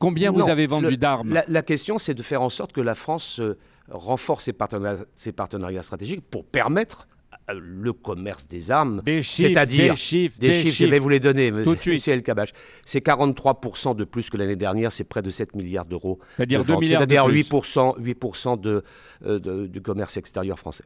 Combien vous avez vendu d'armes la, question, c'est de faire en sorte que la France euh, renforce ses partenariats, ses partenariats stratégiques pour permettre euh, le commerce des armes, c'est-à-dire des, chiffres, des, chiffres, je vais vous les donner, monsieur El Kabache. C'est 43% de plus que l'année dernière, c'est près de 7 milliards d'euros. C'est-à-dire 8%, 8 de, euh, commerce extérieur français.